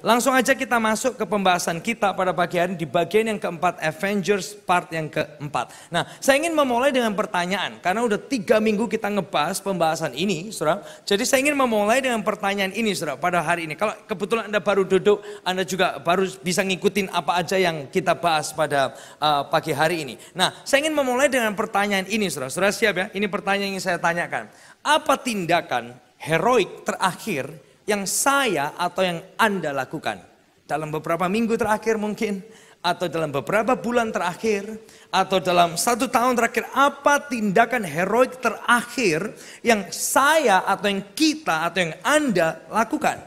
Langsung aja kita masuk ke pembahasan kita pada pagi hari di bagian yang keempat, Avengers part yang keempat. Nah, saya ingin memulai dengan pertanyaan, karena udah tiga minggu kita ngebahas pembahasan ini, surah. Jadi saya ingin memulai dengan pertanyaan ini, surah, pada hari ini. Kalau kebetulan Anda baru duduk, Anda juga baru bisa ngikutin apa aja yang kita bahas pada uh, pagi hari ini. Nah, saya ingin memulai dengan pertanyaan ini, surah. Surah siap ya? Ini pertanyaan yang saya tanyakan. Apa tindakan heroik terakhir yang saya atau yang Anda lakukan. Dalam beberapa minggu terakhir mungkin, atau dalam beberapa bulan terakhir, atau dalam satu tahun terakhir, apa tindakan heroik terakhir yang saya atau yang kita atau yang Anda lakukan?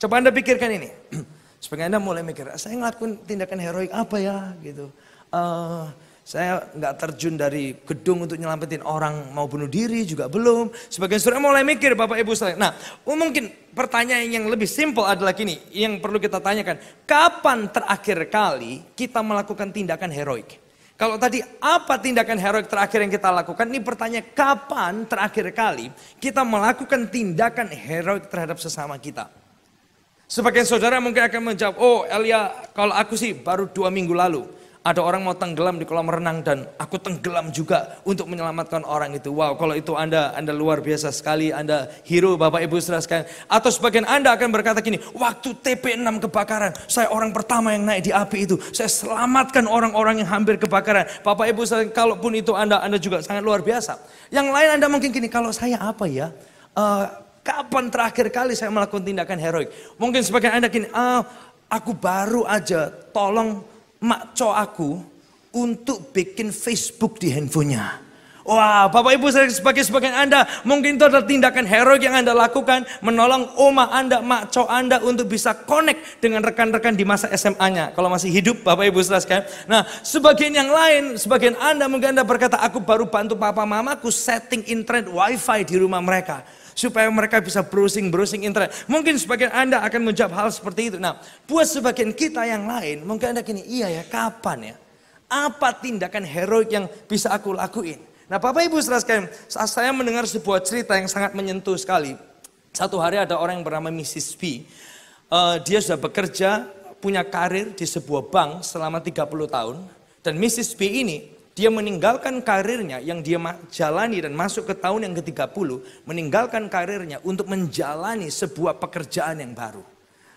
Coba Anda pikirkan ini. Supaya Anda mulai mikir, ah, saya ngelakuin tindakan heroik apa ya gitu. Uh, saya nggak terjun dari gedung untuk nyelamatin orang mau bunuh diri juga belum. Sebagian saudara mulai mikir Bapak Ibu saudara. Nah um, mungkin pertanyaan yang lebih simpel adalah gini. Yang perlu kita tanyakan. Kapan terakhir kali kita melakukan tindakan heroik? Kalau tadi apa tindakan heroik terakhir yang kita lakukan? Ini pertanyaan kapan terakhir kali kita melakukan tindakan heroik terhadap sesama kita? Sebagian saudara mungkin akan menjawab, oh Elia kalau aku sih baru dua minggu lalu. Ada orang mau tenggelam di kolam renang dan aku tenggelam juga untuk menyelamatkan orang itu. Wow, kalau itu Anda, Anda luar biasa sekali, Anda hero Bapak Ibu saudara sekalian. Atau sebagian Anda akan berkata gini, waktu TP6 kebakaran, saya orang pertama yang naik di api itu. Saya selamatkan orang-orang yang hampir kebakaran. Bapak Ibu saudara, kalaupun itu Anda, Anda juga sangat luar biasa. Yang lain Anda mungkin gini, kalau saya apa ya? Uh, kapan terakhir kali saya melakukan tindakan heroik? Mungkin sebagian Anda gini, ah, aku baru aja tolong makco aku untuk bikin Facebook di handphonenya. Wah, Bapak Ibu saya sebagai sebagian Anda, mungkin itu adalah tindakan heroik yang Anda lakukan, menolong oma Anda, makco Anda untuk bisa connect dengan rekan-rekan di masa SMA-nya. Kalau masih hidup, Bapak Ibu sekarang. Nah, sebagian yang lain, sebagian Anda mungkin Anda berkata, aku baru bantu papa mamaku setting internet wifi di rumah mereka supaya mereka bisa browsing-browsing internet. Mungkin sebagian Anda akan menjawab hal seperti itu. Nah, buat sebagian kita yang lain, mungkin Anda gini, iya ya, kapan ya? Apa tindakan heroik yang bisa aku lakuin? Nah, Bapak Ibu saudara sekalian, saat saya mendengar sebuah cerita yang sangat menyentuh sekali. Satu hari ada orang yang bernama Mrs. B. Uh, dia sudah bekerja, punya karir di sebuah bank selama 30 tahun. Dan Mrs. B ini dia meninggalkan karirnya yang dia jalani dan masuk ke tahun yang ke-30, meninggalkan karirnya untuk menjalani sebuah pekerjaan yang baru.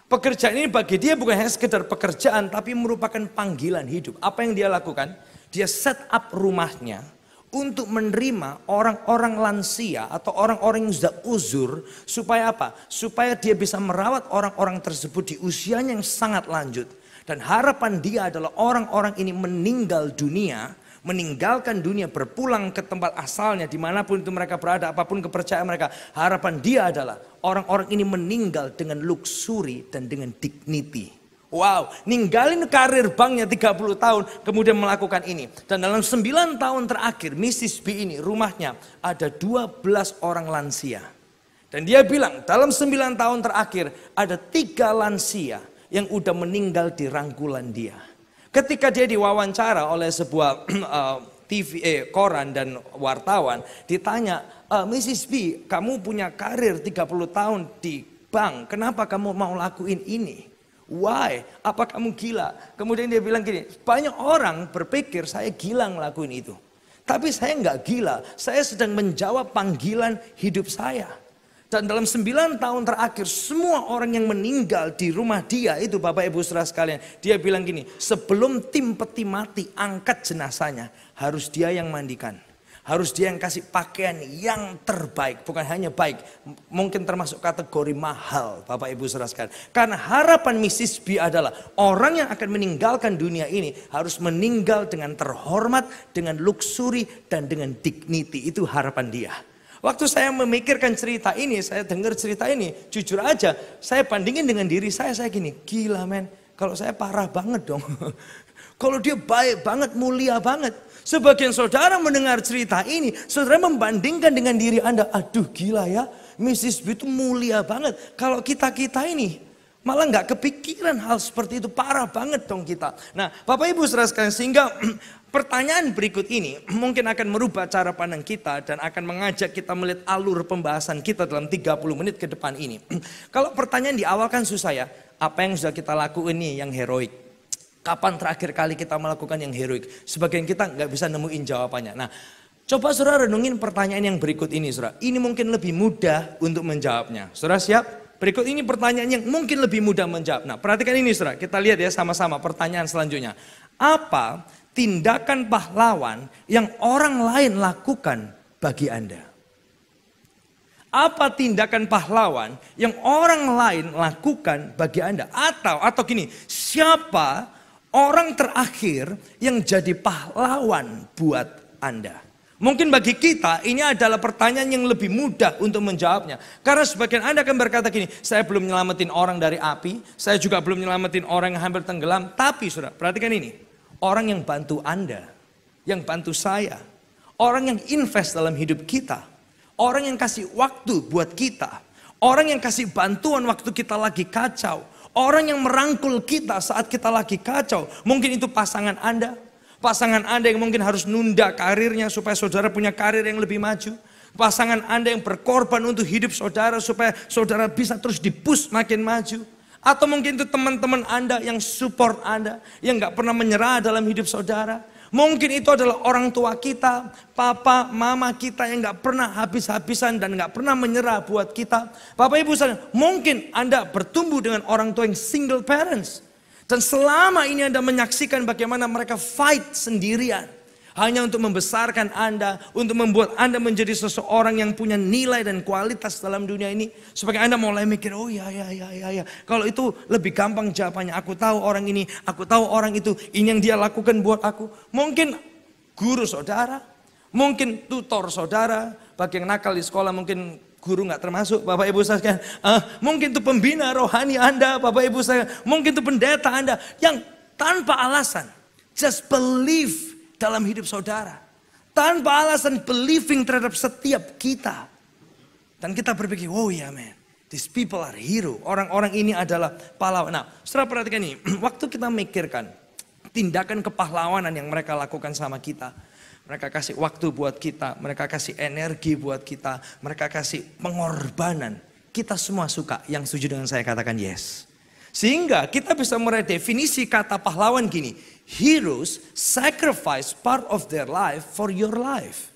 Pekerjaan ini bagi dia bukan hanya sekedar pekerjaan, tapi merupakan panggilan hidup. Apa yang dia lakukan? Dia set up rumahnya untuk menerima orang-orang lansia atau orang-orang yang sudah uzur supaya apa? Supaya dia bisa merawat orang-orang tersebut di usianya yang sangat lanjut dan harapan dia adalah orang-orang ini meninggal dunia meninggalkan dunia, berpulang ke tempat asalnya, dimanapun itu mereka berada, apapun kepercayaan mereka. Harapan dia adalah orang-orang ini meninggal dengan luxury dan dengan dignity. Wow, ninggalin karir banknya 30 tahun kemudian melakukan ini. Dan dalam 9 tahun terakhir Mrs. B ini rumahnya ada 12 orang lansia. Dan dia bilang dalam 9 tahun terakhir ada tiga lansia yang udah meninggal di rangkulan dia. Ketika dia diwawancara oleh sebuah TV, eh, eh, koran dan wartawan, ditanya, e, eh, Mrs. B, kamu punya karir 30 tahun di bank, kenapa kamu mau lakuin ini? Why? Apa kamu gila? Kemudian dia bilang gini, banyak orang berpikir saya gila ngelakuin itu. Tapi saya nggak gila, saya sedang menjawab panggilan hidup saya. Dan dalam sembilan tahun terakhir semua orang yang meninggal di rumah dia itu Bapak Ibu saudara sekalian. Dia bilang gini, sebelum tim peti mati angkat jenazahnya harus dia yang mandikan. Harus dia yang kasih pakaian yang terbaik. Bukan hanya baik, mungkin termasuk kategori mahal Bapak Ibu saudara sekalian. Karena harapan Mrs. B adalah orang yang akan meninggalkan dunia ini harus meninggal dengan terhormat, dengan luksuri, dan dengan dignity. Itu harapan dia. Waktu saya memikirkan cerita ini, saya dengar cerita ini, jujur aja, saya bandingin dengan diri saya, saya gini, gila men, kalau saya parah banget dong. kalau dia baik banget, mulia banget. Sebagian saudara mendengar cerita ini, saudara membandingkan dengan diri Anda, aduh gila ya, Mrs. B itu mulia banget. Kalau kita-kita ini, Malah nggak kepikiran hal seperti itu, parah banget dong kita. Nah, Bapak Ibu saudara sehingga Pertanyaan berikut ini mungkin akan merubah cara pandang kita dan akan mengajak kita melihat alur pembahasan kita dalam 30 menit ke depan ini. Kalau pertanyaan di awal kan susah ya, apa yang sudah kita lakukan ini yang heroik? Kapan terakhir kali kita melakukan yang heroik? Sebagian kita nggak bisa nemuin jawabannya. Nah, coba saudara renungin pertanyaan yang berikut ini saudara. Ini mungkin lebih mudah untuk menjawabnya. Saudara siap? Berikut ini pertanyaan yang mungkin lebih mudah menjawab. Nah, perhatikan ini saudara. Kita lihat ya sama-sama pertanyaan selanjutnya. Apa tindakan pahlawan yang orang lain lakukan bagi Anda? Apa tindakan pahlawan yang orang lain lakukan bagi Anda? Atau atau gini, siapa orang terakhir yang jadi pahlawan buat Anda? Mungkin bagi kita ini adalah pertanyaan yang lebih mudah untuk menjawabnya. Karena sebagian Anda akan berkata gini, saya belum nyelamatin orang dari api, saya juga belum nyelamatin orang yang hampir tenggelam. Tapi sudah perhatikan ini, Orang yang bantu Anda, yang bantu saya, orang yang invest dalam hidup kita, orang yang kasih waktu buat kita, orang yang kasih bantuan waktu kita lagi kacau, orang yang merangkul kita saat kita lagi kacau. Mungkin itu pasangan Anda, pasangan Anda yang mungkin harus nunda karirnya supaya saudara punya karir yang lebih maju. Pasangan Anda yang berkorban untuk hidup saudara supaya saudara bisa terus dipus makin maju. Atau mungkin itu teman-teman Anda yang support Anda, yang gak pernah menyerah dalam hidup saudara. Mungkin itu adalah orang tua kita, papa, mama kita yang gak pernah habis-habisan dan gak pernah menyerah buat kita. Bapak Ibu saya, mungkin Anda bertumbuh dengan orang tua yang single parents. Dan selama ini Anda menyaksikan bagaimana mereka fight sendirian. Hanya untuk membesarkan Anda, untuk membuat Anda menjadi seseorang yang punya nilai dan kualitas dalam dunia ini. Supaya Anda mulai mikir, oh ya, ya, ya, ya, ya. Kalau itu lebih gampang jawabannya. Aku tahu orang ini, aku tahu orang itu. Ini yang dia lakukan buat aku. Mungkin guru saudara, mungkin tutor saudara. Bagi yang nakal di sekolah mungkin guru nggak termasuk Bapak Ibu saya uh, ah, mungkin itu pembina rohani Anda Bapak Ibu saya mungkin itu pendeta Anda yang tanpa alasan just believe dalam hidup saudara. Tanpa alasan believing terhadap setiap kita. Dan kita berpikir, oh ya men these people are hero. Orang-orang ini adalah pahlawan. Nah, setelah perhatikan ini, waktu kita mikirkan tindakan kepahlawanan yang mereka lakukan sama kita. Mereka kasih waktu buat kita, mereka kasih energi buat kita, mereka kasih pengorbanan. Kita semua suka yang setuju dengan saya katakan yes. Sehingga kita bisa meredefinisi kata pahlawan gini heroes sacrifice part of their life for your life.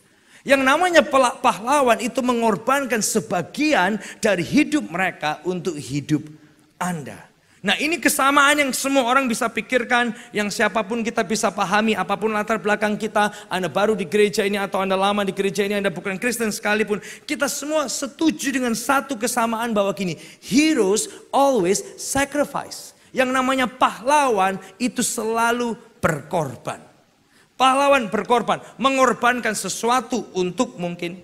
Yang namanya pahlawan itu mengorbankan sebagian dari hidup mereka untuk hidup Anda. Nah ini kesamaan yang semua orang bisa pikirkan, yang siapapun kita bisa pahami, apapun latar belakang kita, Anda baru di gereja ini atau Anda lama di gereja ini, Anda bukan Kristen sekalipun. Kita semua setuju dengan satu kesamaan bahwa gini, heroes always sacrifice. Yang namanya pahlawan itu selalu berkorban. Pahlawan berkorban, mengorbankan sesuatu untuk mungkin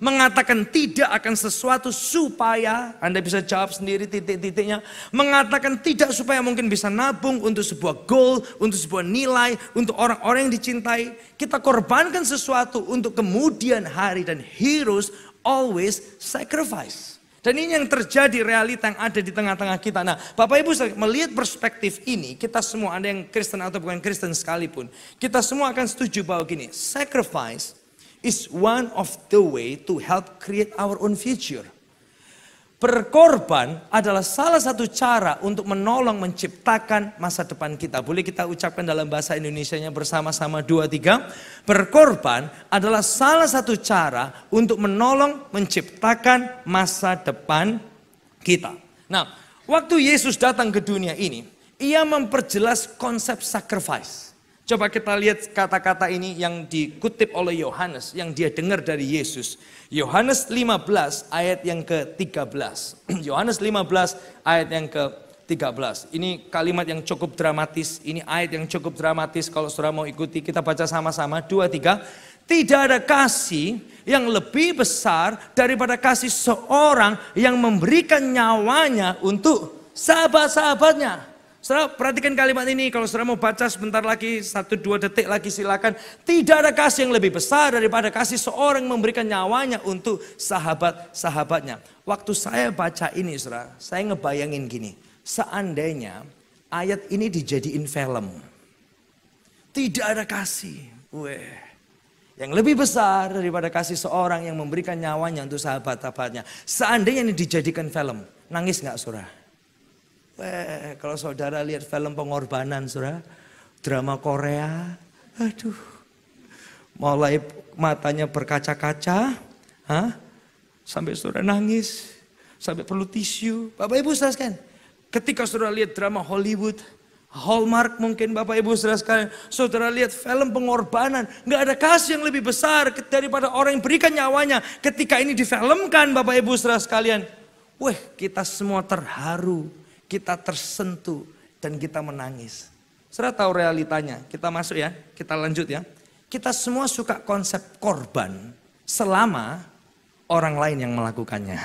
mengatakan tidak akan sesuatu supaya Anda bisa jawab sendiri titik-titiknya, mengatakan tidak supaya mungkin bisa nabung untuk sebuah goal, untuk sebuah nilai, untuk orang-orang yang dicintai. Kita korbankan sesuatu untuk kemudian hari dan heroes always sacrifice. Dan ini yang terjadi realita yang ada di tengah-tengah kita. Nah, Bapak Ibu melihat perspektif ini, kita semua ada yang Kristen atau bukan Kristen sekalipun, kita semua akan setuju bahwa gini, sacrifice is one of the way to help create our own future. Berkorban adalah salah satu cara untuk menolong menciptakan masa depan kita. Boleh kita ucapkan dalam bahasa Indonesia bersama-sama dua tiga. Berkorban adalah salah satu cara untuk menolong menciptakan masa depan kita. Nah, waktu Yesus datang ke dunia ini, ia memperjelas konsep sacrifice. Coba kita lihat kata-kata ini yang dikutip oleh Yohanes, yang dia dengar dari Yesus. Yohanes 15 ayat yang ke-13. Yohanes 15 ayat yang ke-13. Ini kalimat yang cukup dramatis, ini ayat yang cukup dramatis. Kalau saudara mau ikuti, kita baca sama-sama. Dua, tiga. Tidak ada kasih yang lebih besar daripada kasih seorang yang memberikan nyawanya untuk sahabat-sahabatnya. Saudara perhatikan kalimat ini, kalau saudara mau baca sebentar lagi, satu dua detik lagi silakan. Tidak ada kasih yang lebih besar daripada kasih seorang memberikan nyawanya untuk sahabat-sahabatnya. Waktu saya baca ini saudara, saya ngebayangin gini. Seandainya ayat ini dijadiin film. Tidak ada kasih. Weh. Yang lebih besar daripada kasih seorang yang memberikan nyawanya untuk sahabat-sahabatnya. Seandainya ini dijadikan film. Nangis nggak saudara? Weh, kalau saudara lihat film pengorbanan, saudara, drama Korea, aduh, mulai matanya berkaca-kaca, hah? sampai saudara nangis, sampai perlu tisu. Bapak Ibu saudara sekalian, ketika saudara lihat drama Hollywood, Hallmark mungkin Bapak Ibu saudara sekalian, saudara lihat film pengorbanan, nggak ada kasih yang lebih besar daripada orang yang berikan nyawanya ketika ini difilmkan Bapak Ibu saudara sekalian. Wah, kita semua terharu kita tersentuh dan kita menangis. Saudara tahu realitanya, kita masuk ya, kita lanjut ya. Kita semua suka konsep korban selama orang lain yang melakukannya.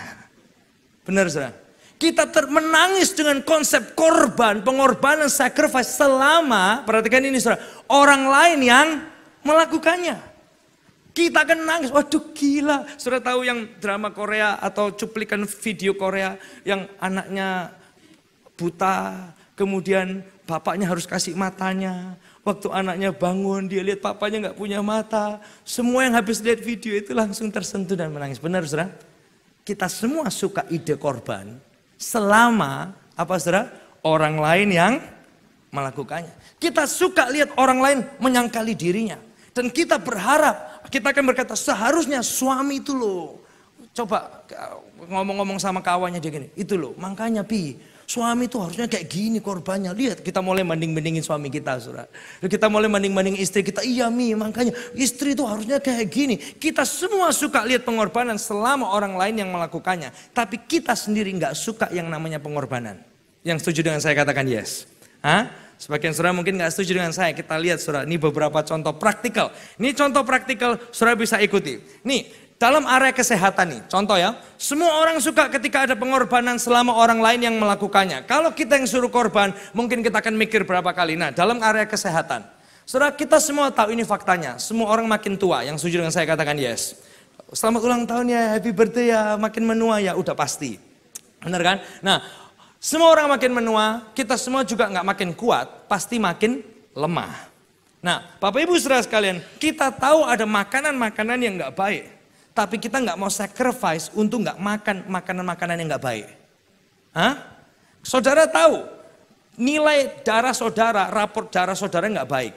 Benar saudara? Kita ter menangis dengan konsep korban, pengorbanan, sacrifice selama, perhatikan ini saudara, orang lain yang melakukannya. Kita akan nangis, waduh gila. Sudah tahu yang drama Korea atau cuplikan video Korea yang anaknya buta, kemudian bapaknya harus kasih matanya. Waktu anaknya bangun, dia lihat papanya nggak punya mata. Semua yang habis lihat video itu langsung tersentuh dan menangis. Benar, saudara? Kita semua suka ide korban selama apa saudara? Orang lain yang melakukannya. Kita suka lihat orang lain menyangkali dirinya. Dan kita berharap, kita akan berkata seharusnya suami itu loh. Coba eh, ngomong-ngomong sama kawannya dia gini, itu loh makanya Pi Suami itu harusnya kayak gini korbannya. Lihat kita mulai banding-bandingin suami kita surah. Kita mulai banding-banding istri kita. Iya mi makanya istri itu harusnya kayak gini. Kita semua suka lihat pengorbanan selama orang lain yang melakukannya. Tapi kita sendiri nggak suka yang namanya pengorbanan. Yang setuju dengan saya katakan yes. Hah? Sebagian surah mungkin nggak setuju dengan saya. Kita lihat surah. ini beberapa contoh praktikal. Ini contoh praktikal surah bisa ikuti. Nih, dalam area kesehatan nih, contoh ya. Semua orang suka ketika ada pengorbanan selama orang lain yang melakukannya. Kalau kita yang suruh korban, mungkin kita akan mikir berapa kali. Nah, dalam area kesehatan. Saudara, kita semua tahu ini faktanya. Semua orang makin tua, yang setuju dengan saya katakan yes. Selamat ulang tahun ya, happy birthday ya, makin menua ya, udah pasti. Benar kan? Nah, semua orang makin menua, kita semua juga nggak makin kuat, pasti makin lemah. Nah, Bapak Ibu saudara sekalian, kita tahu ada makanan-makanan yang nggak baik. Tapi kita nggak mau sacrifice untuk nggak makan makanan-makanan yang nggak baik. Hah? Saudara tahu nilai darah saudara, rapor darah saudara nggak baik.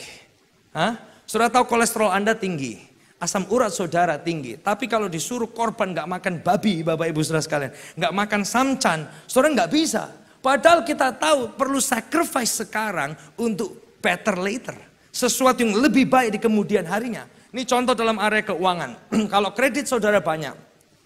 Hah? Saudara tahu kolesterol Anda tinggi, asam urat saudara tinggi. Tapi kalau disuruh korban nggak makan babi, bapak ibu saudara sekalian, nggak makan samcan, saudara nggak bisa. Padahal kita tahu perlu sacrifice sekarang untuk better later. Sesuatu yang lebih baik di kemudian harinya. Ini contoh dalam area keuangan. Kalau kredit saudara banyak,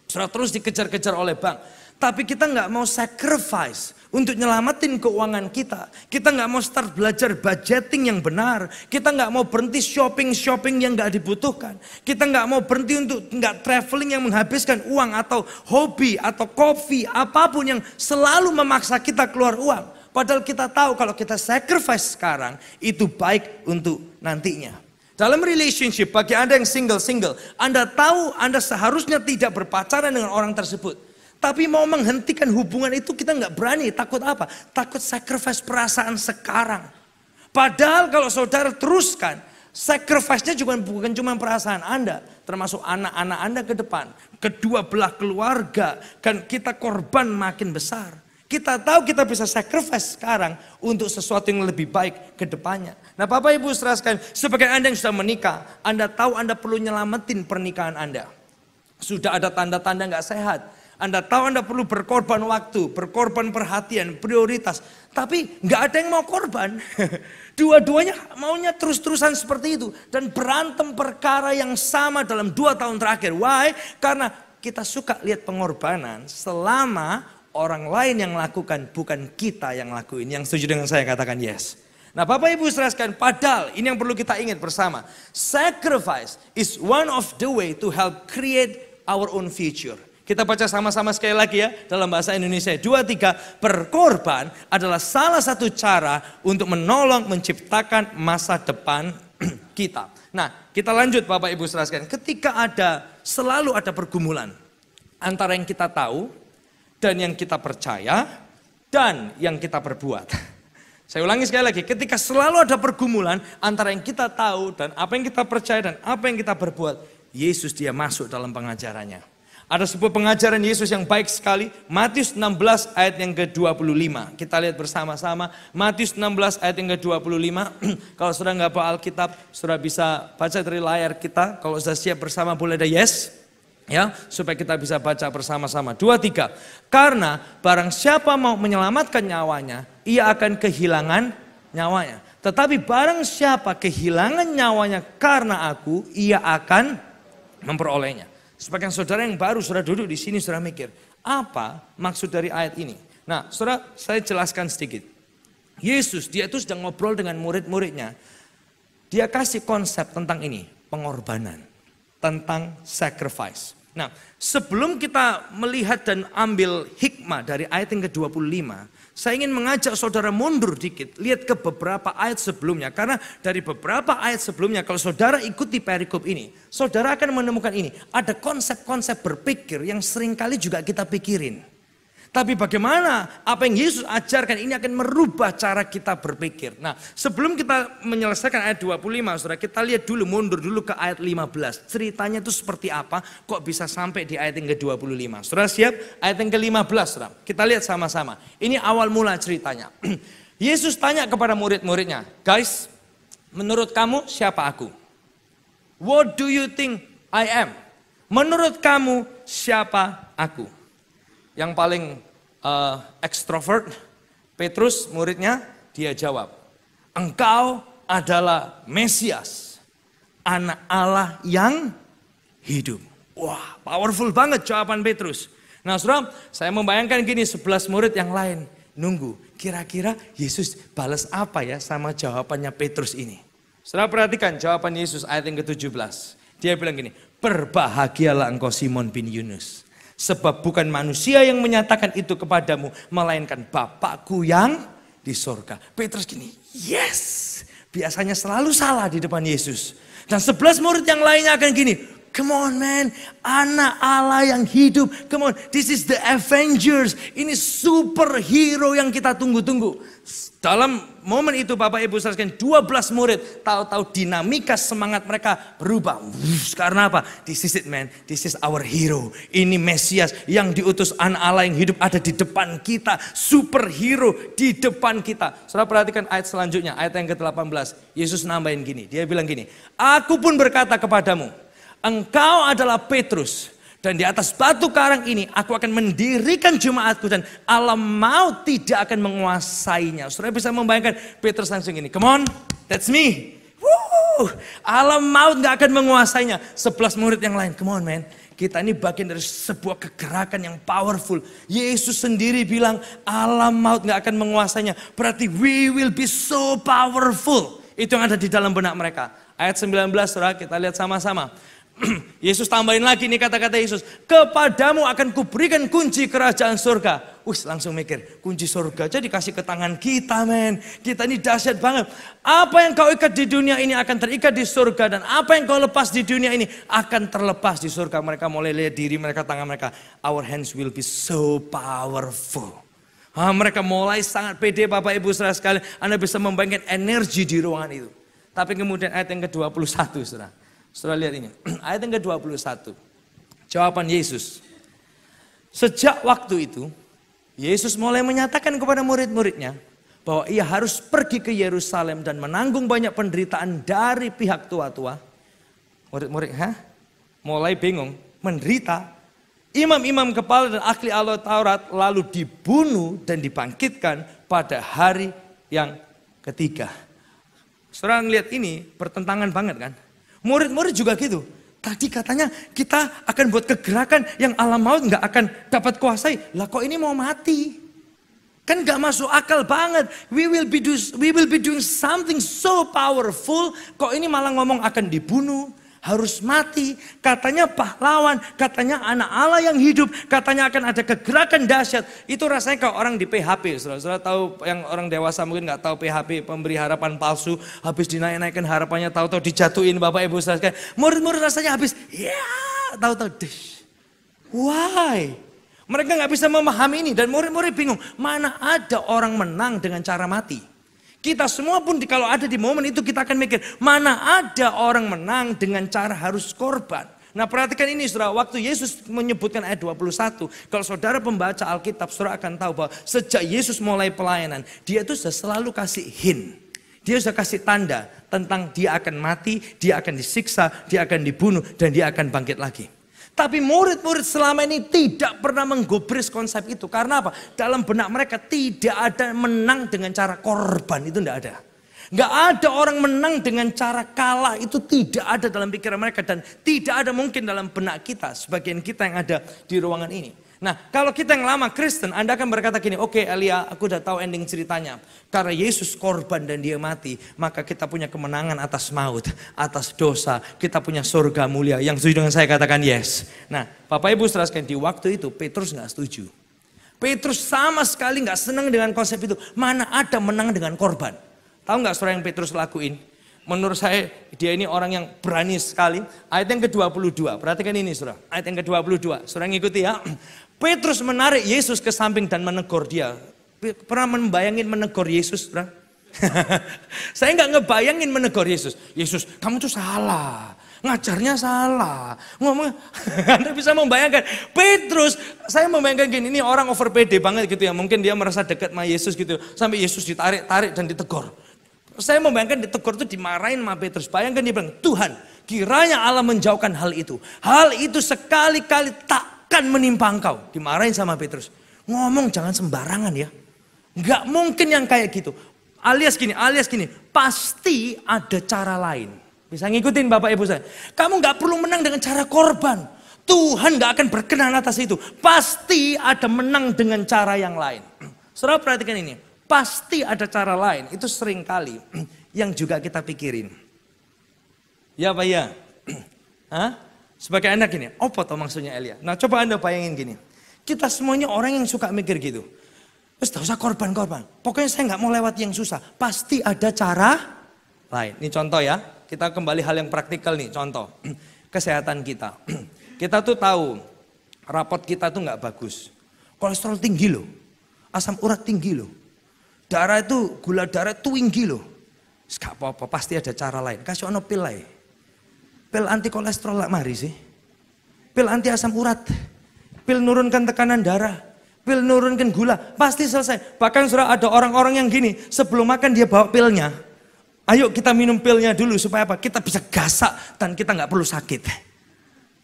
saudara terus dikejar-kejar oleh bank. Tapi kita nggak mau sacrifice untuk nyelamatin keuangan kita. Kita nggak mau start belajar budgeting yang benar. Kita nggak mau berhenti shopping-shopping yang nggak dibutuhkan. Kita nggak mau berhenti untuk nggak traveling yang menghabiskan uang atau hobi atau kopi apapun yang selalu memaksa kita keluar uang. Padahal kita tahu kalau kita sacrifice sekarang itu baik untuk nantinya. Dalam relationship, bagi Anda yang single-single, Anda tahu Anda seharusnya tidak berpacaran dengan orang tersebut. Tapi mau menghentikan hubungan itu kita nggak berani. Takut apa? Takut sacrifice perasaan sekarang. Padahal kalau saudara teruskan, sacrifice-nya juga bukan cuma perasaan Anda, termasuk anak-anak Anda ke depan, kedua belah keluarga, dan kita korban makin besar. Kita tahu kita bisa sacrifice sekarang untuk sesuatu yang lebih baik ke depannya. Nah Bapak Ibu seraskan. sebagai Anda yang sudah menikah, Anda tahu Anda perlu nyelamatin pernikahan Anda. Sudah ada tanda-tanda nggak sehat. Anda tahu Anda perlu berkorban waktu, berkorban perhatian, prioritas. Tapi nggak ada yang mau korban. Dua-duanya maunya terus-terusan seperti itu. Dan berantem perkara yang sama dalam dua tahun terakhir. Why? Karena kita suka lihat pengorbanan selama orang lain yang lakukan, bukan kita yang lakuin. Yang setuju dengan saya katakan yes. Nah Bapak Ibu seraskan, padahal ini yang perlu kita ingat bersama. Sacrifice is one of the way to help create our own future. Kita baca sama-sama sekali lagi ya dalam bahasa Indonesia. Dua tiga, berkorban adalah salah satu cara untuk menolong menciptakan masa depan kita. Nah, kita lanjut Bapak Ibu seraskan. Ketika ada, selalu ada pergumulan antara yang kita tahu dan yang kita percaya dan yang kita perbuat. Saya ulangi sekali lagi, ketika selalu ada pergumulan antara yang kita tahu dan apa yang kita percaya dan apa yang kita perbuat, Yesus dia masuk dalam pengajarannya. Ada sebuah pengajaran Yesus yang baik sekali, Matius 16 ayat yang ke-25. Kita lihat bersama-sama, Matius 16 ayat yang ke-25. kalau sudah nggak bawa Alkitab, sudah bisa baca dari layar kita. Kalau sudah siap bersama boleh ada yes ya supaya kita bisa baca bersama-sama dua tiga karena barang siapa mau menyelamatkan nyawanya ia akan kehilangan nyawanya tetapi barang siapa kehilangan nyawanya karena aku ia akan memperolehnya sebagian saudara yang baru saudara duduk di sini saudara mikir apa maksud dari ayat ini nah saudara saya jelaskan sedikit Yesus dia itu sedang ngobrol dengan murid-muridnya dia kasih konsep tentang ini pengorbanan tentang sacrifice Nah, sebelum kita melihat dan ambil hikmah dari ayat yang ke-25, saya ingin mengajak saudara mundur dikit, lihat ke beberapa ayat sebelumnya. Karena dari beberapa ayat sebelumnya, kalau saudara ikuti perikop ini, saudara akan menemukan ini. Ada konsep-konsep berpikir yang seringkali juga kita pikirin. Tapi bagaimana apa yang Yesus ajarkan ini akan merubah cara kita berpikir. Nah sebelum kita menyelesaikan ayat 25 saudara kita lihat dulu mundur dulu ke ayat 15. Ceritanya itu seperti apa kok bisa sampai di ayat yang ke-25. Saudara siap? Ayat yang ke-15 saudara. Kita lihat sama-sama. Ini awal mula ceritanya. Yesus tanya kepada murid-muridnya. Guys menurut kamu siapa aku? What do you think I am? Menurut kamu siapa aku? yang paling uh, ekstrovert, Petrus muridnya, dia jawab, engkau adalah Mesias, anak Allah yang hidup. Wah, powerful banget jawaban Petrus. Nah saudara, saya membayangkan gini, sebelas murid yang lain nunggu. Kira-kira Yesus balas apa ya sama jawabannya Petrus ini? Saudara perhatikan jawaban Yesus ayat yang ke-17. Dia bilang gini, berbahagialah engkau Simon bin Yunus. Sebab bukan manusia yang menyatakan itu kepadamu, melainkan Bapakku yang di sorga. Petrus gini, yes. Biasanya selalu salah di depan Yesus. Dan sebelas murid yang lainnya akan gini, Come on man, anak Allah yang hidup. Come on, this is the Avengers. Ini superhero yang kita tunggu-tunggu. Dalam momen itu Bapak Ibu sekalian 12 murid tahu-tahu dinamika semangat mereka berubah. Wush, karena apa? This is it man, this is our hero. Ini Mesias yang diutus anak Allah yang hidup ada di depan kita. Superhero di depan kita. Saudara perhatikan ayat selanjutnya, ayat yang ke-18. Yesus nambahin gini, dia bilang gini. Aku pun berkata kepadamu, Engkau adalah Petrus. Dan di atas batu karang ini aku akan mendirikan jemaatku dan alam maut tidak akan menguasainya. Saudara bisa membayangkan Petrus langsung ini. Come on, that's me. Woo, alam maut nggak akan menguasainya. Sebelas murid yang lain, come on man. Kita ini bagian dari sebuah kegerakan yang powerful. Yesus sendiri bilang alam maut nggak akan menguasainya. Berarti we will be so powerful. Itu yang ada di dalam benak mereka. Ayat 19 saudara kita lihat sama-sama. Yesus tambahin lagi nih kata-kata Yesus. Kepadamu akan kuberikan kunci kerajaan surga. Wih langsung mikir, kunci surga aja dikasih ke tangan kita men. Kita ini dahsyat banget. Apa yang kau ikat di dunia ini akan terikat di surga. Dan apa yang kau lepas di dunia ini akan terlepas di surga. Mereka mulai lihat diri mereka, tangan mereka. Our hands will be so powerful. Ah, mereka mulai sangat pede Bapak Ibu saudara sekali Anda bisa membangkit energi di ruangan itu. Tapi kemudian ayat yang ke-21 saudara. Setelah lihat ini, ayat yang ke-21. Jawaban Yesus. Sejak waktu itu, Yesus mulai menyatakan kepada murid-muridnya bahwa ia harus pergi ke Yerusalem dan menanggung banyak penderitaan dari pihak tua-tua. Murid-murid, ha? Mulai bingung, menderita. Imam-imam kepala dan ahli Allah Taurat lalu dibunuh dan dibangkitkan pada hari yang ketiga. Seorang ngelihat ini pertentangan banget kan? Murid-murid juga gitu. Tadi katanya kita akan buat kegerakan yang alam maut nggak akan dapat kuasai. Lah kok ini mau mati? Kan nggak masuk akal banget. We will be do, we will be doing something so powerful. Kok ini malah ngomong akan dibunuh, harus mati. Katanya pahlawan, katanya anak Allah yang hidup, katanya akan ada kegerakan dahsyat. Itu rasanya kalau orang di PHP, saudara-saudara tahu yang orang dewasa mungkin nggak tahu PHP, pemberi harapan palsu, habis dinaik naikkan harapannya, tahu-tahu dijatuhin Bapak Ibu saudara Murid-murid rasanya habis, ya tahu-tahu dish. Why? Mereka nggak bisa memahami ini dan murid-murid bingung, mana ada orang menang dengan cara mati. Kita semua pun kalau ada di momen itu kita akan mikir, mana ada orang menang dengan cara harus korban. Nah perhatikan ini saudara, waktu Yesus menyebutkan ayat 21, kalau saudara pembaca Alkitab, saudara akan tahu bahwa sejak Yesus mulai pelayanan, dia itu selalu kasih hin Dia sudah kasih tanda tentang dia akan mati, dia akan disiksa, dia akan dibunuh, dan dia akan bangkit lagi. Tapi murid-murid selama ini tidak pernah menggubris konsep itu. Karena apa? Dalam benak mereka tidak ada menang dengan cara korban. Itu tidak ada. Nggak ada orang menang dengan cara kalah. Itu tidak ada dalam pikiran mereka. Dan tidak ada mungkin dalam benak kita. Sebagian kita yang ada di ruangan ini. Nah, kalau kita yang lama Kristen, Anda akan berkata gini, oke okay, Elia, aku udah tahu ending ceritanya. Karena Yesus korban dan dia mati, maka kita punya kemenangan atas maut, atas dosa, kita punya surga mulia. Yang setuju dengan saya katakan yes. Nah, Bapak Ibu seraskan di waktu itu Petrus nggak setuju. Petrus sama sekali nggak senang dengan konsep itu. Mana ada menang dengan korban. Tahu nggak saudara yang Petrus lakuin? menurut saya dia ini orang yang berani sekali. Ayat yang ke-22, perhatikan ini surah. Ayat yang ke-22, surah ngikuti ya. Petrus menarik Yesus ke samping dan menegur dia. Pernah membayangin menegur Yesus, surah? saya nggak ngebayangin menegur Yesus. Yesus, kamu tuh salah. Ngajarnya salah. Ngomong, Anda bisa membayangkan. Petrus, saya membayangkan gini, ini orang over pede banget gitu ya. Mungkin dia merasa dekat sama Yesus gitu. Sampai Yesus ditarik-tarik dan ditegur. Saya membayangkan ditegur itu dimarahin sama Petrus. Bayangkan dia bilang, Tuhan kiranya Allah menjauhkan hal itu. Hal itu sekali-kali takkan menimpa engkau. Dimarahin sama Petrus. Ngomong jangan sembarangan ya. Enggak mungkin yang kayak gitu. Alias gini, alias gini. Pasti ada cara lain. Bisa ngikutin Bapak Ibu saya. Kamu gak perlu menang dengan cara korban. Tuhan gak akan berkenan atas itu. Pasti ada menang dengan cara yang lain. Setelah perhatikan ini. Pasti ada cara lain. Itu sering kali yang juga kita pikirin. Ya Pak ya? Hah? Sebagai anak ini apa tau maksudnya Elia? Nah coba Anda bayangin gini. Kita semuanya orang yang suka mikir gitu. Terus tak usah korban-korban. Pokoknya saya nggak mau lewat yang susah. Pasti ada cara lain. Ini contoh ya. Kita kembali hal yang praktikal nih. Contoh. Kesehatan kita. Kita tuh tahu rapot kita tuh nggak bagus. Kolesterol tinggi loh. Asam urat tinggi loh. Darah itu, gula darah tinggi loh. Gak apa-apa, pasti ada cara lain. Kasih ono pil lain. Pil anti kolesterol lah mari sih. Pil anti asam urat. Pil nurunkan tekanan darah. Pil nurunkan gula. Pasti selesai. Bahkan sudah ada orang-orang yang gini. Sebelum makan dia bawa pilnya. Ayo kita minum pilnya dulu supaya apa? Kita bisa gasak dan kita nggak perlu sakit.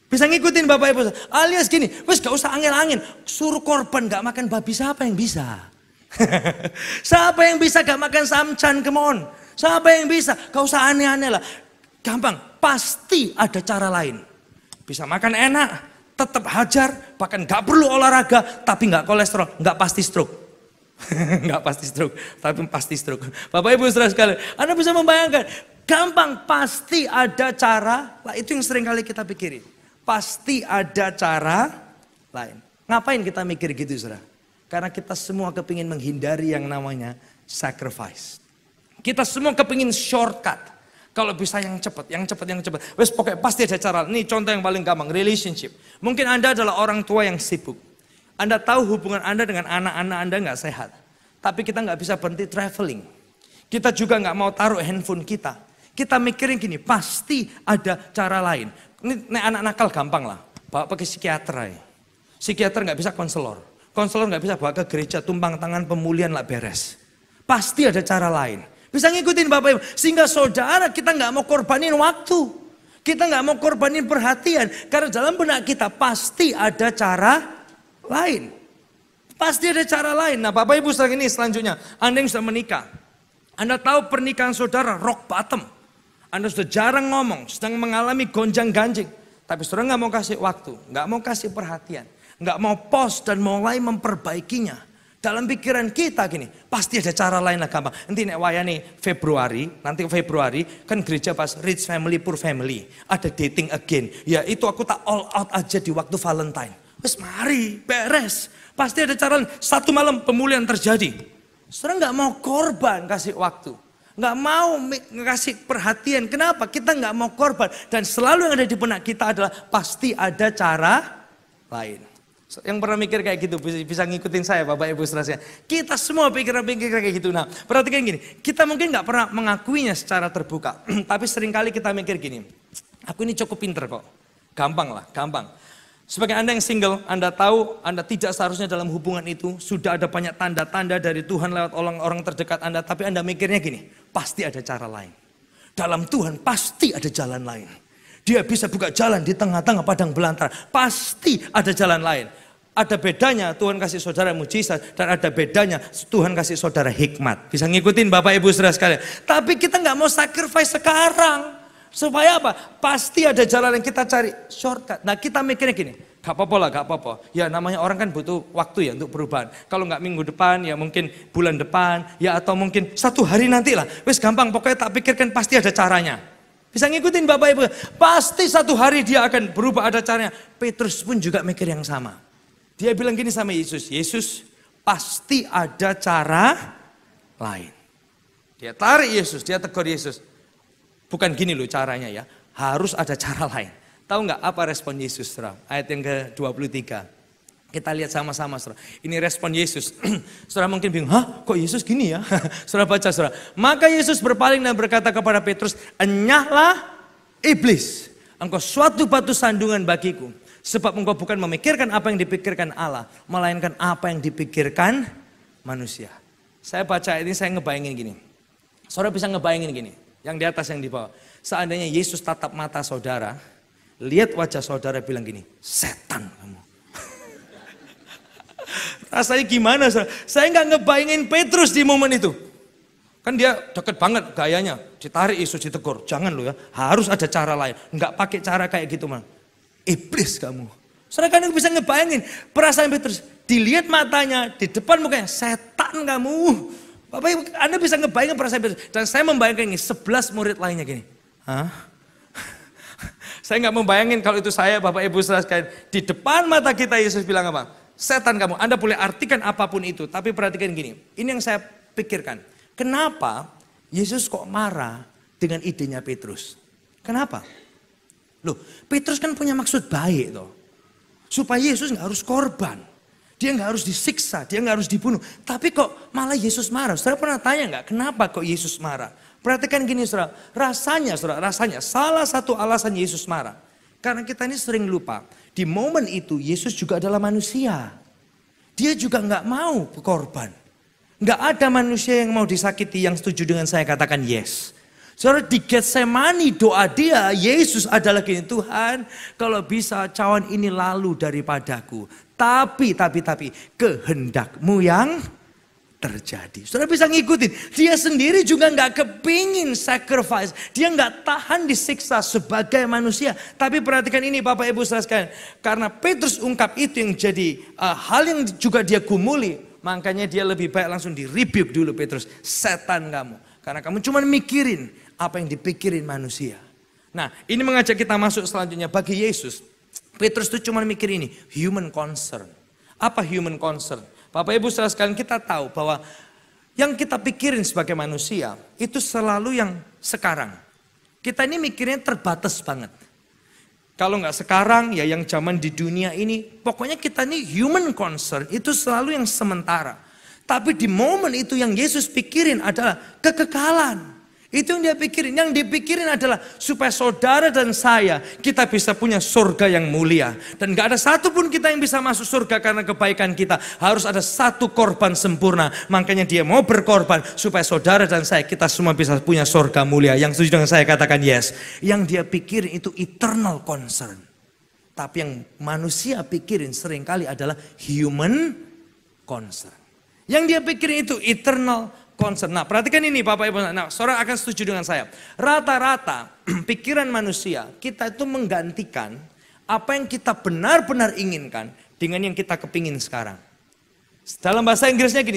Bisa ngikutin Bapak Ibu. Alias gini, wes gak usah angin-angin. Suruh korban nggak makan babi siapa yang bisa? Siapa yang bisa gak makan samchan? Come on. Siapa yang bisa? Gak usah aneh-aneh lah. Gampang, pasti ada cara lain. Bisa makan enak, tetap hajar, bahkan gak perlu olahraga, tapi gak kolesterol, gak pasti stroke. Nggak pasti stroke, tapi pasti stroke. Bapak Ibu saudara sekalian, Anda bisa membayangkan, gampang pasti ada cara, lah itu yang sering kali kita pikirin. Pasti ada cara lain. Ngapain kita mikir gitu saudara? Karena kita semua kepingin menghindari yang namanya sacrifice. Kita semua kepingin shortcut. Kalau bisa yang cepat, yang cepat, yang cepat. Wes pokoknya pasti ada cara. Ini contoh yang paling gampang, relationship. Mungkin Anda adalah orang tua yang sibuk. Anda tahu hubungan Anda dengan anak-anak Anda nggak sehat. Tapi kita nggak bisa berhenti traveling. Kita juga nggak mau taruh handphone kita. Kita mikirin gini, pasti ada cara lain. Ini anak nakal gampang lah. Bawa pakai psikiater aja. Psikiater nggak bisa konselor konselor nggak bisa bawa ke gereja tumpang tangan pemulihan lah beres. Pasti ada cara lain. Bisa ngikutin Bapak Ibu. Sehingga saudara kita nggak mau korbanin waktu. Kita nggak mau korbanin perhatian. Karena dalam benak kita pasti ada cara lain. Pasti ada cara lain. Nah Bapak Ibu sekarang ini selanjutnya. Anda yang sudah menikah. Anda tahu pernikahan saudara rock bottom. Anda sudah jarang ngomong. Sedang mengalami gonjang ganjing. Tapi saudara nggak mau kasih waktu. nggak mau kasih perhatian nggak mau pos dan mulai memperbaikinya. Dalam pikiran kita gini, pasti ada cara lain lah gampang. Nanti nek nih Februari, nanti Februari kan gereja pas rich family poor family, ada dating again. Ya itu aku tak all out aja di waktu Valentine. Wes mari, beres. Pasti ada cara lain. Satu malam pemulihan terjadi. Saudara nggak mau korban kasih waktu. Nggak mau ngasih perhatian. Kenapa? Kita nggak mau korban. Dan selalu yang ada di benak kita adalah pasti ada cara lain. Yang pernah mikir kayak gitu bisa, ngikutin saya Bapak Ibu seterusnya. Kita semua pikir-pikir kayak gitu. Nah perhatikan gini, kita mungkin nggak pernah mengakuinya secara terbuka. Tapi seringkali kita mikir gini, aku ini cukup pinter kok. Gampang lah, gampang. Sebagai Anda yang single, Anda tahu Anda tidak seharusnya dalam hubungan itu. Sudah ada banyak tanda-tanda dari Tuhan lewat orang-orang terdekat Anda. Tapi Anda mikirnya gini, pasti ada cara lain. Dalam Tuhan pasti ada jalan lain dia bisa buka jalan di tengah-tengah padang belantara. Pasti ada jalan lain. Ada bedanya Tuhan kasih saudara mujizat dan ada bedanya Tuhan kasih saudara hikmat. Bisa ngikutin Bapak Ibu saudara sekalian. Tapi kita nggak mau sacrifice sekarang. Supaya apa? Pasti ada jalan yang kita cari shortcut. Nah kita mikirnya gini, gak apa-apa lah, gak apa-apa. Ya namanya orang kan butuh waktu ya untuk perubahan. Kalau nggak minggu depan, ya mungkin bulan depan, ya atau mungkin satu hari nanti lah. Wes gampang, pokoknya tak pikirkan pasti ada caranya. Bisa ngikutin Bapak Ibu. Pasti satu hari dia akan berubah ada caranya. Petrus pun juga mikir yang sama. Dia bilang gini sama Yesus, Yesus pasti ada cara lain. Dia tarik Yesus, dia tegur Yesus. Bukan gini loh caranya ya, harus ada cara lain. Tahu nggak apa respon Yesus? Ayat yang ke-23. Kita lihat sama-sama, saudara. Ini respon Yesus. saudara mungkin bingung, hah kok Yesus gini ya? saudara baca, saudara. Maka Yesus berpaling dan berkata kepada Petrus, Enyahlah iblis, engkau suatu batu sandungan bagiku. Sebab engkau bukan memikirkan apa yang dipikirkan Allah, melainkan apa yang dipikirkan manusia. Saya baca ini, saya ngebayangin gini. Saudara bisa ngebayangin gini, yang di atas, yang di bawah. Seandainya Yesus tatap mata saudara, lihat wajah saudara bilang gini, setan kamu. Rasanya gimana? Saya nggak ngebayangin Petrus di momen itu. Kan dia deket banget gayanya. Ditarik Yesus ditegur. Jangan lo ya. Harus ada cara lain. Nggak pakai cara kayak gitu mah. Iblis kamu. Saudara kan bisa ngebayangin perasaan Petrus. Dilihat matanya, di depan mukanya. Setan kamu. Bapak ibu Anda bisa ngebayangin perasaan Petrus. Dan saya membayangkan ini, Sebelas murid lainnya gini. Hah? saya nggak membayangin kalau itu saya Bapak Ibu sekalian. Di depan mata kita Yesus bilang apa? setan kamu. Anda boleh artikan apapun itu, tapi perhatikan gini. Ini yang saya pikirkan. Kenapa Yesus kok marah dengan idenya Petrus? Kenapa? Loh, Petrus kan punya maksud baik tuh. Supaya Yesus nggak harus korban. Dia nggak harus disiksa, dia nggak harus dibunuh. Tapi kok malah Yesus marah? Saudara pernah tanya nggak, kenapa kok Yesus marah? Perhatikan gini saudara, rasanya saudara, rasanya salah satu alasan Yesus marah. Karena kita ini sering lupa, di momen itu Yesus juga adalah manusia. Dia juga nggak mau berkorban. Nggak ada manusia yang mau disakiti yang setuju dengan saya katakan yes. Saudara di Getsemani doa dia, Yesus adalah gini, Tuhan kalau bisa cawan ini lalu daripadaku. Tapi, tapi, tapi kehendakmu yang terjadi. Saudara bisa ngikutin. Dia sendiri juga nggak kepingin sacrifice. Dia nggak tahan disiksa sebagai manusia. Tapi perhatikan ini Bapak Ibu saudara sekalian. Karena Petrus ungkap itu yang jadi uh, hal yang juga dia gumuli. Makanya dia lebih baik langsung di dulu Petrus. Setan kamu. Karena kamu cuma mikirin apa yang dipikirin manusia. Nah ini mengajak kita masuk selanjutnya. Bagi Yesus, Petrus itu cuma mikir ini. Human concern. Apa human concern? Bapak Ibu saudara sekalian kita tahu bahwa yang kita pikirin sebagai manusia itu selalu yang sekarang. Kita ini mikirnya terbatas banget. Kalau nggak sekarang ya yang zaman di dunia ini, pokoknya kita ini human concern itu selalu yang sementara. Tapi di momen itu yang Yesus pikirin adalah kekekalan. Itu yang dia pikirin. Yang dipikirin adalah supaya saudara dan saya kita bisa punya surga yang mulia. Dan gak ada satupun kita yang bisa masuk surga karena kebaikan kita. Harus ada satu korban sempurna. Makanya dia mau berkorban supaya saudara dan saya kita semua bisa punya surga mulia. Yang setuju dengan saya katakan yes. Yang dia pikirin itu eternal concern. Tapi yang manusia pikirin seringkali adalah human concern. Yang dia pikirin itu eternal concern concern. Nah, perhatikan ini Bapak Ibu. Nah, seorang akan setuju dengan saya. Rata-rata pikiran manusia kita itu menggantikan apa yang kita benar-benar inginkan dengan yang kita kepingin sekarang. Dalam bahasa Inggrisnya gini,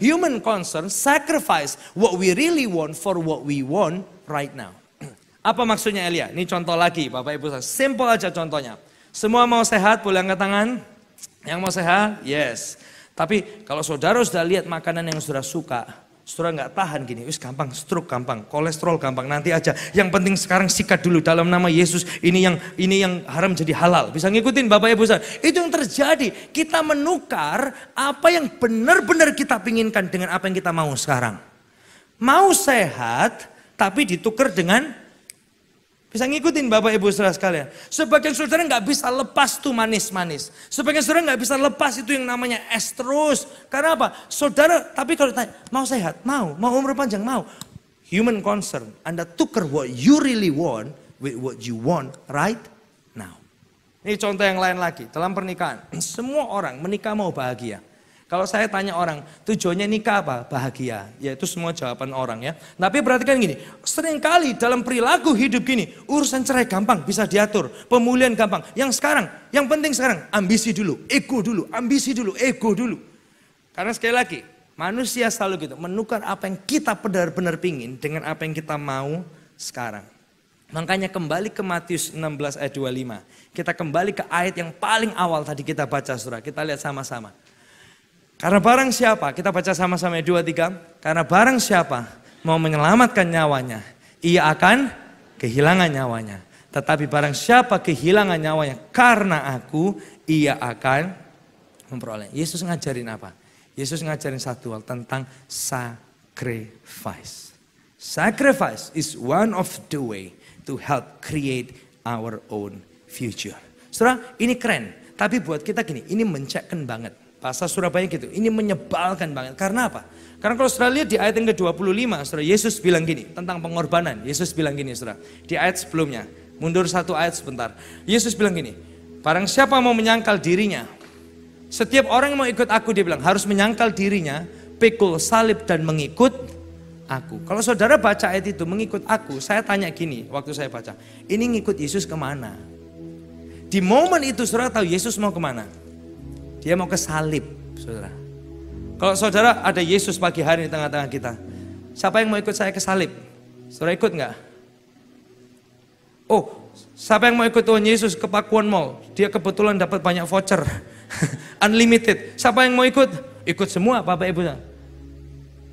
human concern sacrifice what we really want for what we want right now. Apa maksudnya Elia? Ini contoh lagi Bapak Ibu. Simple aja contohnya. Semua mau sehat boleh angkat tangan? Yang mau sehat? Yes. Tapi kalau saudara sudah lihat makanan yang saudara suka, saudara nggak tahan gini, wis gampang, stroke gampang, kolesterol gampang, nanti aja. Yang penting sekarang sikat dulu dalam nama Yesus. Ini yang ini yang haram jadi halal. Bisa ngikutin Bapak Ibu saudara. Itu yang terjadi. Kita menukar apa yang benar-benar kita pinginkan dengan apa yang kita mau sekarang. Mau sehat, tapi ditukar dengan bisa ngikutin Bapak Ibu saudara sekalian. Sebagian saudara nggak bisa lepas tuh manis-manis. Sebagian saudara nggak bisa lepas itu yang namanya es terus. Karena apa? Saudara, tapi kalau tanya, mau sehat? Mau. Mau umur panjang? Mau. Human concern. Anda tuker what you really want with what you want right now. Ini contoh yang lain lagi. Dalam pernikahan, semua orang menikah mau bahagia. Kalau saya tanya orang, tujuannya nikah apa? Bahagia. Ya itu semua jawaban orang ya. Tapi perhatikan gini, seringkali dalam perilaku hidup gini, urusan cerai gampang, bisa diatur. Pemulihan gampang. Yang sekarang, yang penting sekarang, ambisi dulu, ego dulu, ambisi dulu, ego dulu. Karena sekali lagi, manusia selalu gitu, menukar apa yang kita benar-benar pingin dengan apa yang kita mau sekarang. Makanya kembali ke Matius 16 ayat 25. Kita kembali ke ayat yang paling awal tadi kita baca surah. Kita lihat sama-sama. Karena barang siapa, kita baca sama-sama ya, dua tiga. Karena barang siapa mau menyelamatkan nyawanya, ia akan kehilangan nyawanya. Tetapi barang siapa kehilangan nyawanya karena aku, ia akan memperoleh. Yesus ngajarin apa? Yesus ngajarin satu hal tentang sacrifice. Sacrifice is one of the way to help create our own future. Saudara, ini keren. Tapi buat kita gini, ini mencekkan banget. Pasar Surabaya gitu. Ini menyebalkan banget. Karena apa? Karena kalau saudara lihat di ayat yang ke-25, saudara Yesus bilang gini tentang pengorbanan. Yesus bilang gini, saudara. Di ayat sebelumnya, mundur satu ayat sebentar. Yesus bilang gini, barang siapa mau menyangkal dirinya, setiap orang yang mau ikut aku, dia bilang harus menyangkal dirinya, pikul salib dan mengikut aku. Kalau saudara baca ayat itu, mengikut aku, saya tanya gini waktu saya baca, ini ngikut Yesus kemana? Di momen itu saudara tahu Yesus mau kemana? Dia mau ke salib, saudara. Kalau saudara ada Yesus pagi hari di tengah-tengah kita, siapa yang mau ikut saya ke salib? Saudara ikut nggak? Oh, siapa yang mau ikut Tuhan Yesus ke Pakuan Mall? Dia kebetulan dapat banyak voucher, unlimited. Siapa yang mau ikut? Ikut semua, Bapak Ibu.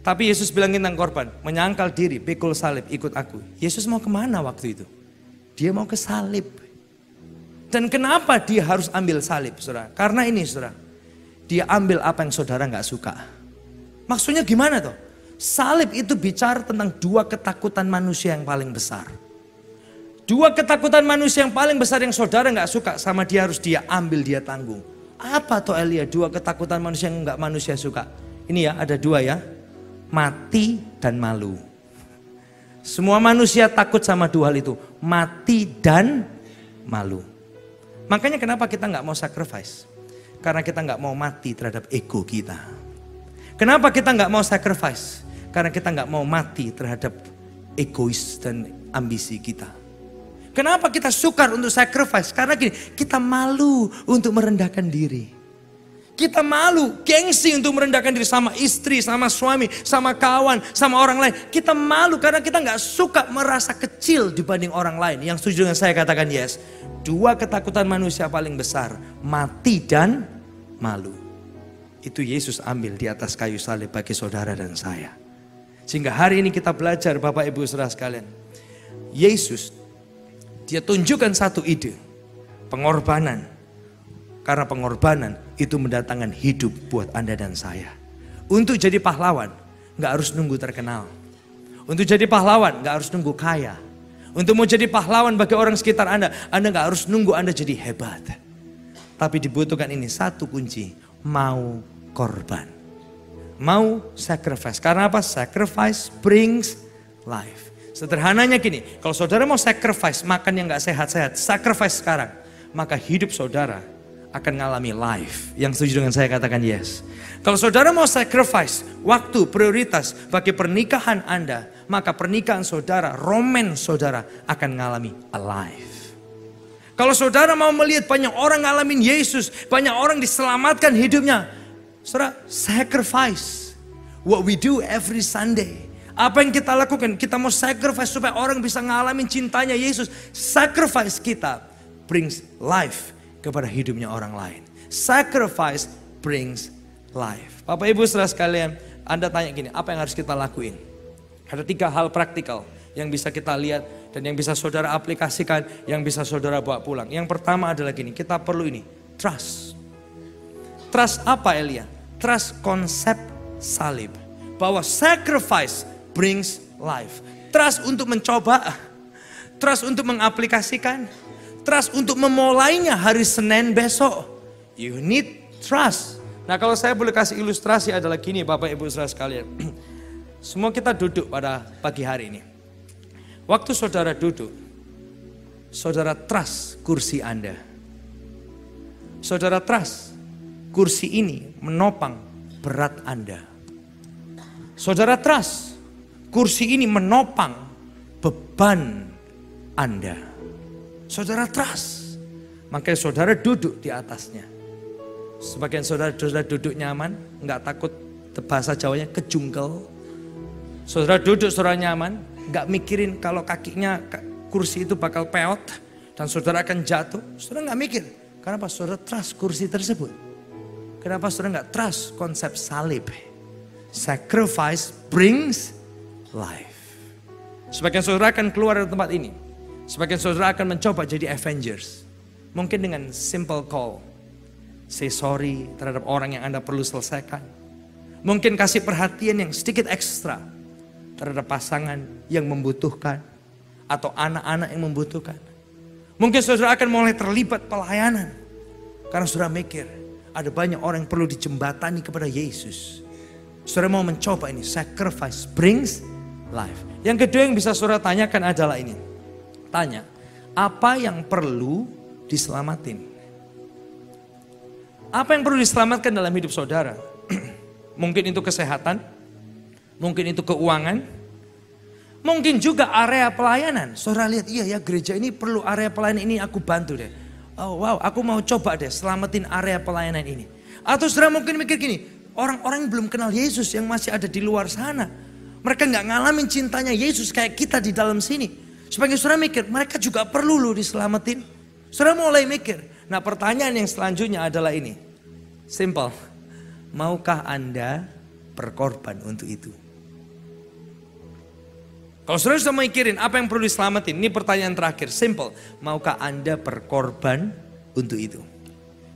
Tapi Yesus bilang tentang korban, menyangkal diri, pikul salib, ikut aku. Yesus mau kemana waktu itu? Dia mau ke salib. Dan kenapa dia harus ambil salib, saudara? Karena ini, saudara. Dia ambil apa yang saudara nggak suka. Maksudnya gimana tuh? Salib itu bicara tentang dua ketakutan manusia yang paling besar. Dua ketakutan manusia yang paling besar yang saudara nggak suka sama dia harus dia ambil dia tanggung. Apa tuh Elia? Dua ketakutan manusia yang nggak manusia suka. Ini ya ada dua ya. Mati dan malu. Semua manusia takut sama dua hal itu, mati dan malu. Makanya kenapa kita nggak mau sacrifice? Karena kita nggak mau mati terhadap ego kita. Kenapa kita nggak mau sacrifice? Karena kita nggak mau mati terhadap egois dan ambisi kita. Kenapa kita sukar untuk sacrifice? Karena gini, kita malu untuk merendahkan diri. Kita malu, gengsi untuk merendahkan diri sama istri, sama suami, sama kawan, sama orang lain. Kita malu karena kita nggak suka merasa kecil dibanding orang lain. Yang setuju dengan saya katakan yes. Dua ketakutan manusia paling besar, mati dan malu. Itu Yesus ambil di atas kayu salib bagi saudara dan saya. Sehingga hari ini kita belajar Bapak Ibu saudara sekalian. Yesus, dia tunjukkan satu ide. Pengorbanan karena pengorbanan itu mendatangkan hidup buat Anda dan saya. Untuk jadi pahlawan, nggak harus nunggu terkenal. Untuk jadi pahlawan, nggak harus nunggu kaya. Untuk mau jadi pahlawan bagi orang sekitar Anda, Anda nggak harus nunggu Anda jadi hebat. Tapi dibutuhkan ini satu kunci, mau korban. Mau sacrifice. Karena apa? Sacrifice brings life. Sederhananya gini, kalau saudara mau sacrifice makan yang gak sehat-sehat, sacrifice sekarang. Maka hidup saudara akan mengalami life. Yang setuju dengan saya katakan yes. Kalau saudara mau sacrifice waktu prioritas bagi pernikahan Anda, maka pernikahan saudara, romen saudara akan mengalami alive. Kalau saudara mau melihat banyak orang ngalamin Yesus, banyak orang diselamatkan hidupnya. Saudara, sacrifice. What we do every Sunday. Apa yang kita lakukan? Kita mau sacrifice supaya orang bisa ngalamin cintanya Yesus. Sacrifice kita brings life kepada hidupnya orang lain. Sacrifice brings life. Bapak Ibu saudara sekalian, Anda tanya gini, apa yang harus kita lakuin? Ada tiga hal praktikal yang bisa kita lihat dan yang bisa saudara aplikasikan, yang bisa saudara bawa pulang. Yang pertama adalah gini, kita perlu ini, trust. Trust apa Elia? Trust konsep salib. Bahwa sacrifice brings life. Trust untuk mencoba, trust untuk mengaplikasikan, trust untuk memulainya hari Senin besok. You need trust. Nah kalau saya boleh kasih ilustrasi adalah gini Bapak Ibu Saudara sekalian. Semua kita duduk pada pagi hari ini. Waktu saudara duduk, saudara trust kursi Anda. Saudara trust kursi ini menopang berat Anda. Saudara trust kursi ini menopang beban Anda. Saudara trust. Makanya saudara duduk di atasnya. Sebagian saudara-saudara duduk nyaman, nggak takut bahasa Jawanya kejungkel. Saudara duduk saudara nyaman, nggak mikirin kalau kakinya kursi itu bakal peot dan saudara akan jatuh. Saudara nggak mikir, kenapa saudara trust kursi tersebut. Kenapa saudara nggak trust konsep salib? Sacrifice brings life. Sebagian saudara akan keluar dari tempat ini Sebagian saudara akan mencoba jadi Avengers. Mungkin dengan simple call. Say sorry terhadap orang yang Anda perlu selesaikan. Mungkin kasih perhatian yang sedikit ekstra terhadap pasangan yang membutuhkan atau anak-anak yang membutuhkan. Mungkin saudara akan mulai terlibat pelayanan karena saudara mikir ada banyak orang yang perlu dijembatani kepada Yesus. Saudara mau mencoba ini, sacrifice brings life. Yang kedua yang bisa saudara tanyakan adalah ini tanya, apa yang perlu diselamatin? Apa yang perlu diselamatkan dalam hidup saudara? mungkin itu kesehatan, mungkin itu keuangan, mungkin juga area pelayanan. Saudara lihat, iya ya gereja ini perlu area pelayanan ini aku bantu deh. Oh wow, aku mau coba deh selamatin area pelayanan ini. Atau saudara mungkin mikir gini, orang-orang yang belum kenal Yesus yang masih ada di luar sana. Mereka nggak ngalamin cintanya Yesus kayak kita di dalam sini. Sebagai saudara mikir, mereka juga perlu loh diselamatin. Saudara mulai mikir. Nah pertanyaan yang selanjutnya adalah ini. Simple. Maukah Anda berkorban untuk itu? Kalau saudara sudah mikirin apa yang perlu diselamatin, ini pertanyaan terakhir, simple. Maukah Anda berkorban untuk itu?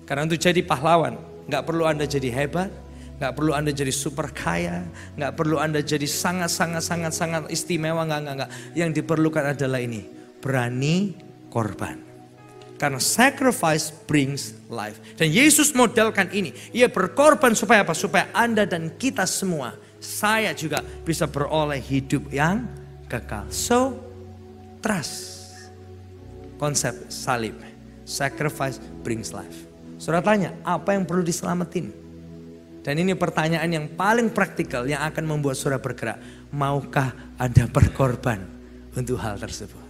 Karena untuk jadi pahlawan, nggak perlu Anda jadi hebat, Gak perlu Anda jadi super kaya, gak perlu Anda jadi sangat-sangat-sangat-sangat istimewa, gak, gak, gak. Yang diperlukan adalah ini, berani korban. Karena sacrifice brings life. Dan Yesus modelkan ini. Ia berkorban supaya apa? Supaya Anda dan kita semua, saya juga bisa beroleh hidup yang kekal. So, trust. Konsep salib. Sacrifice brings life. Saudara tanya, apa yang perlu diselamatin? Dan ini pertanyaan yang paling praktikal yang akan membuat saudara bergerak. Maukah Anda berkorban untuk hal tersebut?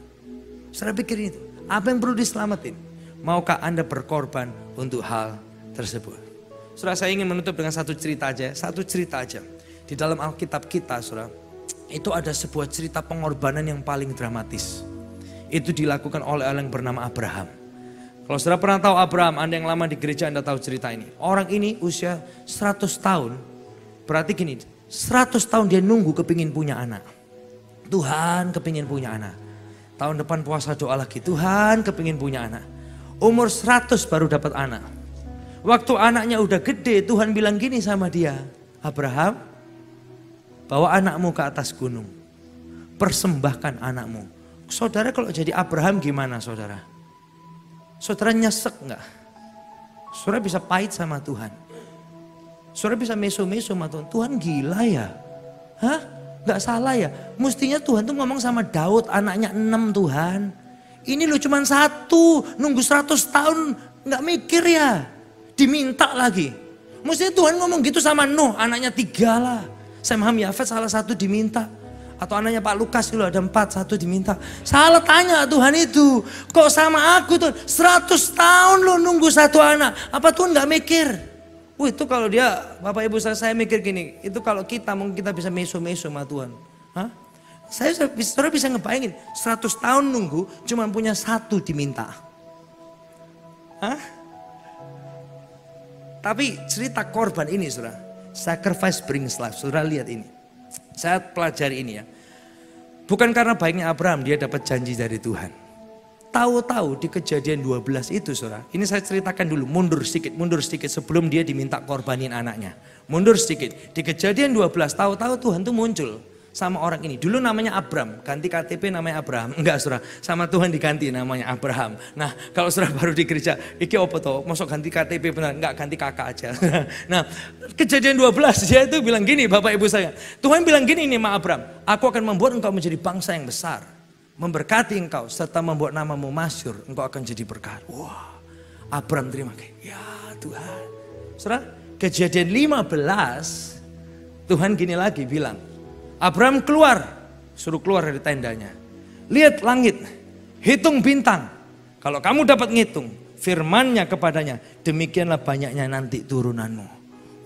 Saudara pikir itu. Apa yang perlu diselamatin? Maukah Anda berkorban untuk hal tersebut? Saudara saya ingin menutup dengan satu cerita aja. Ya. Satu cerita aja. Di dalam Alkitab kita saudara. Itu ada sebuah cerita pengorbanan yang paling dramatis. Itu dilakukan oleh orang yang bernama Abraham. Kalau saudara pernah tahu Abraham, Anda yang lama di gereja Anda tahu cerita ini. Orang ini usia 100 tahun, berarti gini, 100 tahun dia nunggu kepingin punya anak. Tuhan kepingin punya anak. Tahun depan puasa doa lagi, Tuhan kepingin punya anak. Umur 100 baru dapat anak. Waktu anaknya udah gede, Tuhan bilang gini sama dia, Abraham, bawa anakmu ke atas gunung. Persembahkan anakmu. Saudara kalau jadi Abraham gimana saudara? Saudara nyesek nggak? Saudara bisa pahit sama Tuhan. Saudara bisa meso-meso sama Tuhan. Tuhan gila ya? Hah? Gak salah ya? Mestinya Tuhan tuh ngomong sama Daud anaknya enam Tuhan. Ini lu cuman satu, nunggu seratus tahun nggak mikir ya? Diminta lagi. Mestinya Tuhan ngomong gitu sama Nuh, anaknya tiga lah. saya Ham Yafet salah satu diminta. Atau anaknya Pak Lukas dulu ada empat, satu diminta. Salah tanya Tuhan itu. Kok sama aku tuh seratus tahun lo nunggu satu anak. Apa Tuhan gak mikir? Wih itu kalau dia, Bapak Ibu saya, saya mikir gini. Itu kalau kita mungkin kita bisa meso-meso sama Tuhan. Hah? Saya saudara bisa ngebayangin seratus tahun nunggu cuma punya satu diminta. Hah? Tapi cerita korban ini saudara. Sacrifice brings life. Saudara lihat ini. Saya pelajari ini ya. Bukan karena baiknya Abraham dia dapat janji dari Tuhan. Tahu-tahu di kejadian 12 itu saudara. Ini saya ceritakan dulu mundur sedikit, mundur sedikit sebelum dia diminta korbanin anaknya. Mundur sedikit. Di kejadian 12 tahu-tahu Tuhan itu muncul sama orang ini. Dulu namanya Abram, ganti KTP namanya Abraham. Enggak surah, sama Tuhan diganti namanya Abraham. Nah kalau surah baru di gereja, iki apa toh, masuk ganti KTP benar, enggak ganti kakak aja. nah kejadian 12 dia itu bilang gini Bapak Ibu saya, Tuhan bilang gini nih sama Abram, aku akan membuat engkau menjadi bangsa yang besar. Memberkati engkau serta membuat namamu masyur, engkau akan jadi berkat. Wah, Abram terima kasih. Ya Tuhan. Surah, kejadian 15 Tuhan gini lagi bilang, Abraham keluar, suruh keluar dari tendanya. Lihat langit, hitung bintang. Kalau kamu dapat ngitung, firmannya kepadanya, demikianlah banyaknya nanti turunanmu.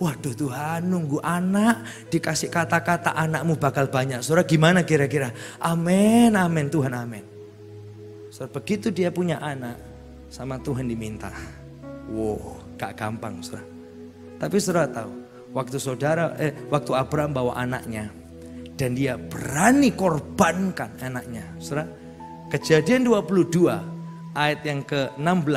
Waduh Tuhan nunggu anak dikasih kata-kata anakmu bakal banyak. Saudara gimana kira-kira? Amin, amin Tuhan amin. Saudara begitu dia punya anak sama Tuhan diminta. Wow gak gampang saudara. Tapi saudara tahu waktu saudara eh waktu Abraham bawa anaknya dan dia berani korbankan anaknya. Saudara, Kejadian 22 ayat yang ke-16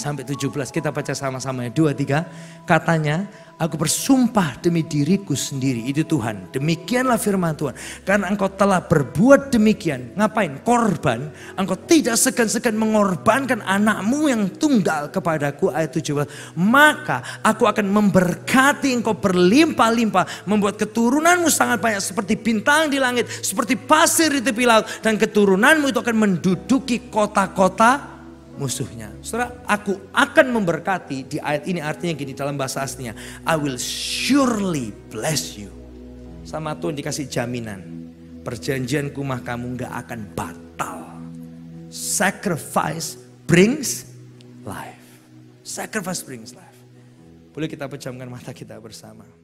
sampai 17 kita baca sama-sama ya. 2 3 katanya Aku bersumpah demi diriku sendiri. Itu Tuhan. Demikianlah firman Tuhan. Karena engkau telah berbuat demikian. Ngapain? Korban. Engkau tidak segan-segan mengorbankan anakmu yang tunggal kepadaku. Ayat 17. Maka aku akan memberkati engkau berlimpah-limpah. Membuat keturunanmu sangat banyak. Seperti bintang di langit. Seperti pasir di tepi laut. Dan keturunanmu itu akan menduduki kota-kota musuhnya. Saudara, aku akan memberkati di ayat ini artinya gini dalam bahasa aslinya. I will surely bless you. Sama Tuhan dikasih jaminan. Perjanjian kumah kamu gak akan batal. Sacrifice brings life. Sacrifice brings life. Boleh kita pejamkan mata kita bersama.